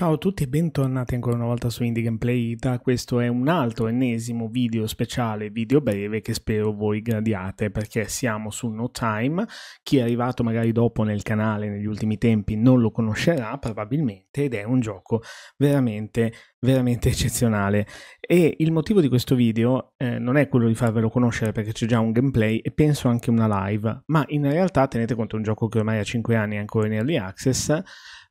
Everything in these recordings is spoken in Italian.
Ciao a tutti e bentornati ancora una volta su Indie Gameplay Ita. Questo è un altro ennesimo video speciale, video breve che spero voi gradiate perché siamo su No Time. Chi è arrivato magari dopo nel canale negli ultimi tempi non lo conoscerà probabilmente ed è un gioco veramente veramente eccezionale e il motivo di questo video eh, non è quello di farvelo conoscere perché c'è già un gameplay e penso anche una live, ma in realtà tenete conto è un gioco che ormai ha 5 anni è ancora in early access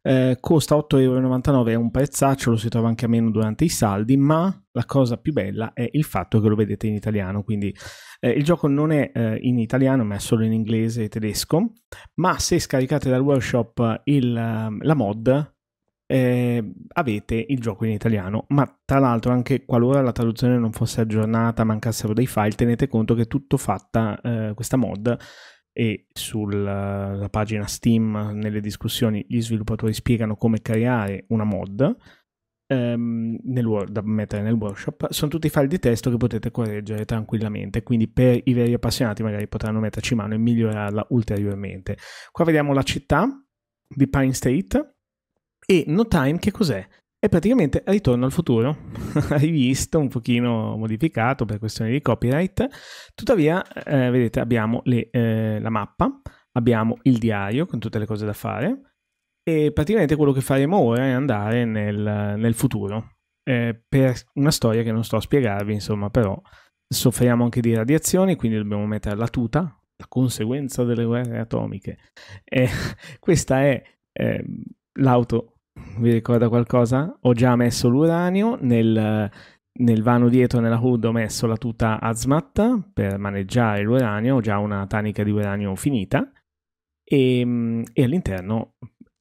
eh, costa 8,99 euro, è un prezzaccio, lo si trova anche a meno durante i saldi, ma la cosa più bella è il fatto che lo vedete in italiano, quindi eh, il gioco non è eh, in italiano ma è solo in inglese e tedesco, ma se scaricate dal workshop il, ehm, la mod eh, avete il gioco in italiano, ma tra l'altro anche qualora la traduzione non fosse aggiornata, mancassero dei file, tenete conto che è tutto fatta eh, questa mod e sulla pagina Steam nelle discussioni gli sviluppatori spiegano come creare una mod ehm, nel, da mettere nel workshop, sono tutti file di testo che potete correggere tranquillamente, quindi per i veri appassionati magari potranno metterci mano e migliorarla ulteriormente. Qua vediamo la città di Pine State e No Time che cos'è? È praticamente Ritorno al futuro, rivisto, un pochino modificato per questioni di copyright. Tuttavia, eh, vedete, abbiamo le, eh, la mappa, abbiamo il diario con tutte le cose da fare e praticamente quello che faremo ora è andare nel, nel futuro. Eh, per una storia che non sto a spiegarvi, insomma, però soffriamo anche di radiazioni, quindi dobbiamo mettere la tuta, la conseguenza delle guerre atomiche. questa è eh, l'auto vi ricorda qualcosa? Ho già messo l'uranio, nel, nel vano dietro nella hood ho messo la tuta Azmat per maneggiare l'uranio, ho già una tanica di uranio finita e, ehm, e all'interno,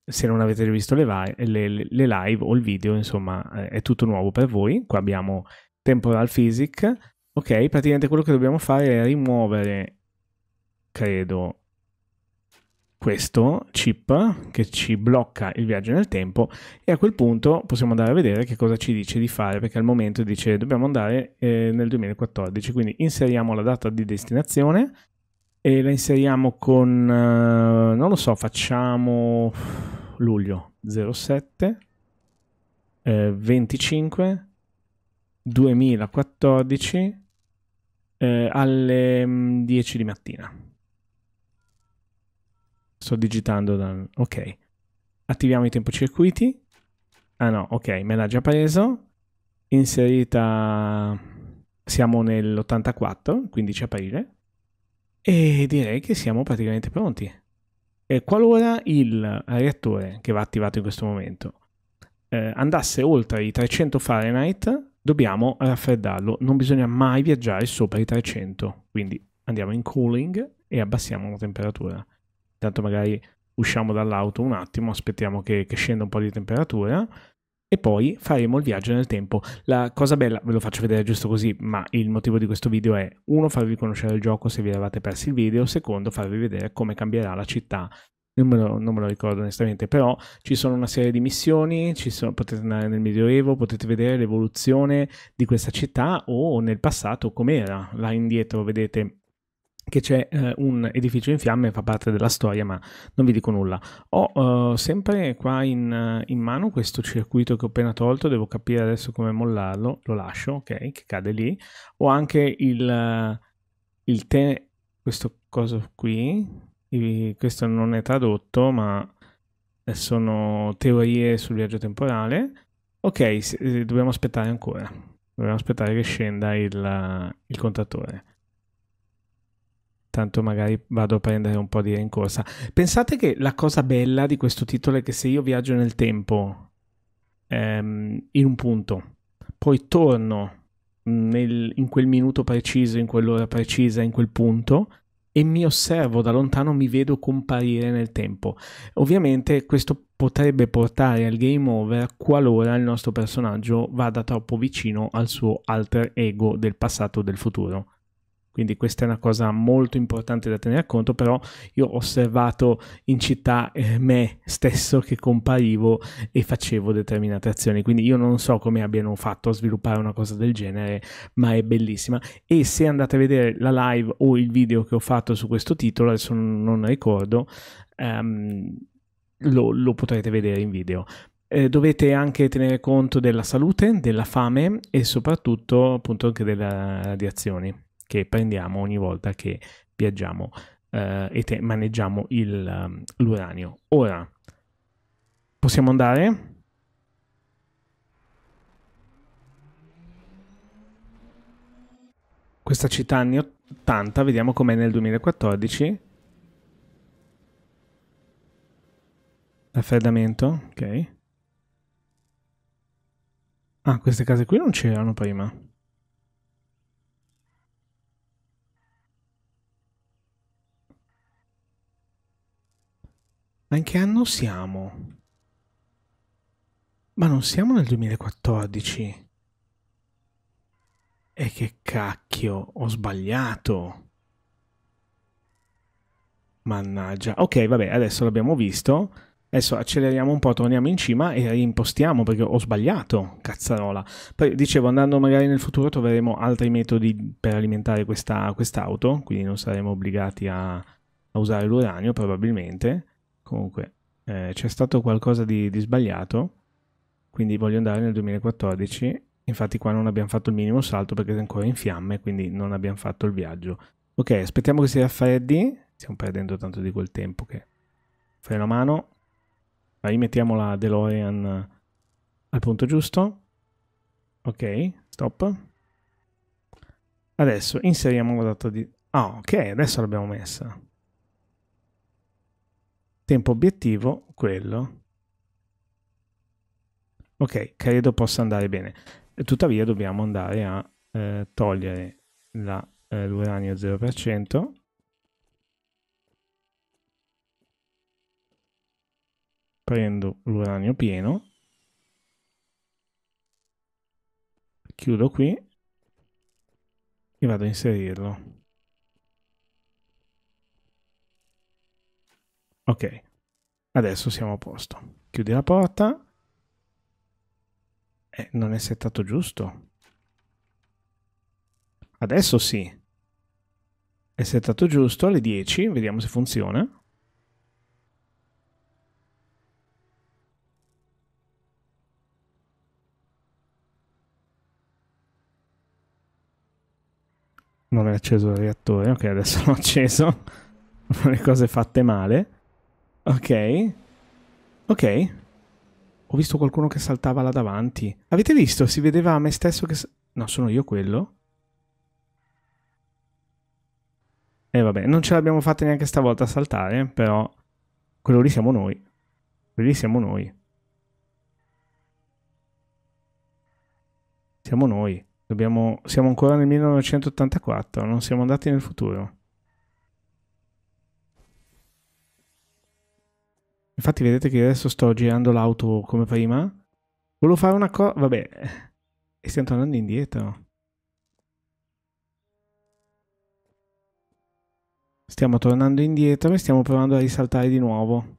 se non avete visto le, vi- le, le, live o il video, insomma eh, è tutto nuovo per voi, qua abbiamo Temporal Physics. ok, praticamente quello che dobbiamo fare è rimuovere, credo, questo chip che ci blocca il viaggio nel tempo e a quel punto possiamo andare a vedere che cosa ci dice di fare perché al momento dice dobbiamo andare eh, nel 2014 quindi inseriamo la data di destinazione e la inseriamo con eh, non lo so facciamo luglio 07 eh, 25 2014 eh, alle 10 mm, di mattina Sto digitando da... Ok. Attiviamo i circuiti Ah no, ok, me l'ha già preso. Inserita... Siamo nell'84, 15 aprile. E direi che siamo praticamente pronti. E qualora il reattore che va attivato in questo momento eh, andasse oltre i 300 Fahrenheit, dobbiamo raffreddarlo. Non bisogna mai viaggiare sopra i 300. Quindi andiamo in cooling e abbassiamo la temperatura. Tanto magari usciamo dall'auto un attimo, aspettiamo che, che scenda un po' di temperatura e poi faremo il viaggio nel tempo. La cosa bella, ve lo faccio vedere giusto così, ma il motivo di questo video è uno farvi conoscere il gioco se vi eravate persi il video, secondo farvi vedere come cambierà la città. Non me, lo, non me lo ricordo onestamente, però ci sono una serie di missioni, sono, potete andare nel Medioevo, potete vedere l'evoluzione di questa città o nel passato com'era. Là indietro vedete che c'è eh, un edificio in fiamme, fa parte della storia, ma non vi dico nulla. Ho eh, sempre qua in, eh, in, mano questo circuito che ho appena tolto, devo capire adesso come mollarlo, lo lascio, ok, che cade lì. Ho anche il, eh, il te, questo coso qui, I, questo non è tradotto, ma eh, sono teorie sul viaggio temporale. Ok, dobbiamo aspettare ancora, dobbiamo aspettare che scenda il, il contatore tanto magari vado a prendere un po' di rincorsa. Pensate che la cosa bella di questo titolo è che se io viaggio nel tempo ehm, in un punto, poi torno mm, nel, in quel minuto preciso, in quell'ora precisa, in quel punto, e mi osservo da lontano, mi vedo comparire nel tempo. Ovviamente questo potrebbe portare al game over qualora il nostro personaggio vada troppo vicino al suo alter ego del passato o del futuro. Quindi questa è una cosa molto importante da tenere a conto, però io ho osservato in città eh, me stesso che comparivo e facevo determinate azioni, quindi io non so come abbiano fatto a sviluppare una cosa del genere, ma è bellissima e se andate a vedere la live o il video che ho fatto su questo titolo, adesso non ricordo, um, lo, lo potrete vedere in video. Eh, dovete anche tenere conto della salute, della fame e soprattutto appunto anche delle radiazioni che prendiamo ogni volta che viaggiamo eh, e te- maneggiamo il, ehm, l'uranio. Ora possiamo andare. Questa città anni 80, vediamo com'è nel 2014. Raffreddamento, ok. Ah, queste case qui non c'erano prima. Ma in che anno siamo? Ma non siamo nel 2014. E che cacchio, ho sbagliato. Mannaggia. Ok, vabbè, adesso l'abbiamo visto. Adesso acceleriamo un po', torniamo in cima e reimpostiamo perché ho sbagliato, cazzarola. Poi dicevo, andando magari nel futuro troveremo altri metodi per alimentare questa, quest'auto, quindi non saremo obbligati a, a usare l'uranio probabilmente. Comunque, eh, c'è stato qualcosa di, di sbagliato, quindi voglio andare nel 2014. Infatti qua non abbiamo fatto il minimo salto perché è ancora in fiamme, quindi non abbiamo fatto il viaggio. Ok, aspettiamo che si raffreddi. Stiamo perdendo tanto di quel tempo che... Freno a mano. Rimettiamo la DeLorean al punto giusto. Ok, stop. Adesso inseriamo la data di... Ah, ok, adesso l'abbiamo messa. Tempo obiettivo, quello. Ok, credo possa andare bene. Tuttavia dobbiamo andare a eh, togliere la, eh, l'uranio 0%. Prendo l'uranio pieno. Chiudo qui e vado a inserirlo. Ok, adesso siamo a posto. Chiudi la porta. Eh, non è settato giusto. Adesso sì. È settato giusto alle 10, vediamo se funziona. Non è acceso il reattore, ok adesso l'ho acceso. le cose fatte male. Ok. Ok. Ho visto qualcuno che saltava là davanti. Avete visto? Si vedeva a me stesso che... No, sono io quello? E eh, vabbè, non ce l'abbiamo fatta neanche stavolta a saltare, però... Quello lì siamo noi. Quello lì siamo noi. Siamo noi. Dobbiamo... Siamo ancora nel 1984, non siamo andati nel futuro. Infatti vedete che adesso sto girando l'auto come prima. Volevo fare una cosa... Vabbè. E stiamo tornando indietro. Stiamo tornando indietro e stiamo provando a risaltare di nuovo.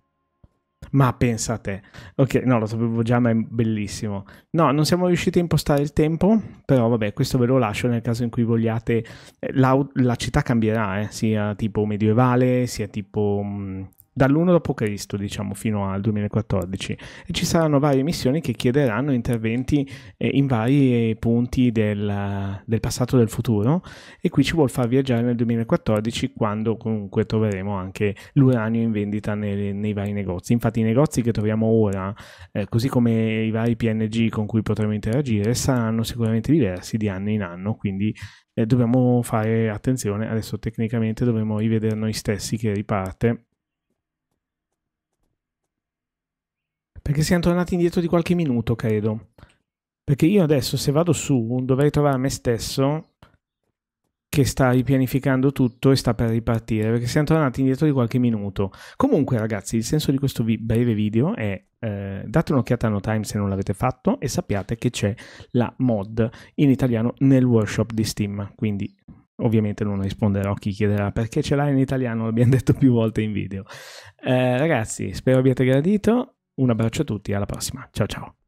Ma pensa a te. Ok, no, lo sapevo già, ma è bellissimo. No, non siamo riusciti a impostare il tempo, però vabbè, questo ve lo lascio nel caso in cui vogliate. Eh, la, la città cambierà, eh, sia tipo medievale, sia tipo mh, mm, dall'1 d.C., diciamo, fino al 2014. E ci saranno varie missioni che chiederanno interventi eh, in vari punti del, del passato e del futuro. E qui ci vuol far viaggiare nel 2014, quando comunque troveremo anche l'uranio in vendita nei, nei vari negozi. Infatti, i negozi che troviamo ora, eh, così come i vari PNG con cui potremo interagire, saranno sicuramente diversi di anno in anno. Quindi eh, dobbiamo fare attenzione. Adesso, tecnicamente, dovremo rivedere noi stessi che riparte Perché siamo tornati indietro di qualche minuto, credo. Perché io adesso se vado su dovrei trovare me stesso che sta ripianificando tutto e sta per ripartire, perché siamo tornati indietro di qualche minuto. Comunque ragazzi, il senso di questo vi- breve video è eh, date un'occhiata a No Time se non l'avete fatto e sappiate che c'è la mod in italiano nel workshop di Steam, quindi ovviamente non risponderò a chi chiederà perché ce l'ha in italiano, l'abbiamo detto più volte in video. Eh, ragazzi, spero abbiate gradito un abbraccio a tutti, alla prossima. Ciao ciao.